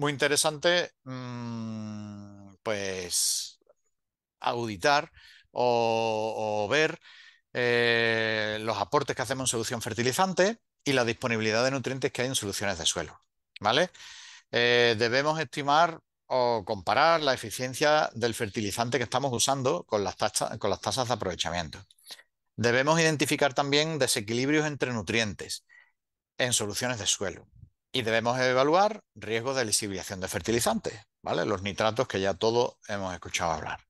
muy interesante, mm, pues auditar o, ver eh, los aportes que hacemos en solución fertilizante y la disponibilidad de nutrientes que hay en soluciones de suelo. ¿Vale? Eh, debemos estimar o comparar la eficiencia del fertilizante que estamos usando con las, con las tasas de aprovechamiento. Debemos identificar también desequilibrios entre nutrientes en soluciones de suelo. Y debemos evaluar riesgos de lisibilización de fertilizantes, ¿vale? Los nitratos que ya todos hemos escuchado hablar.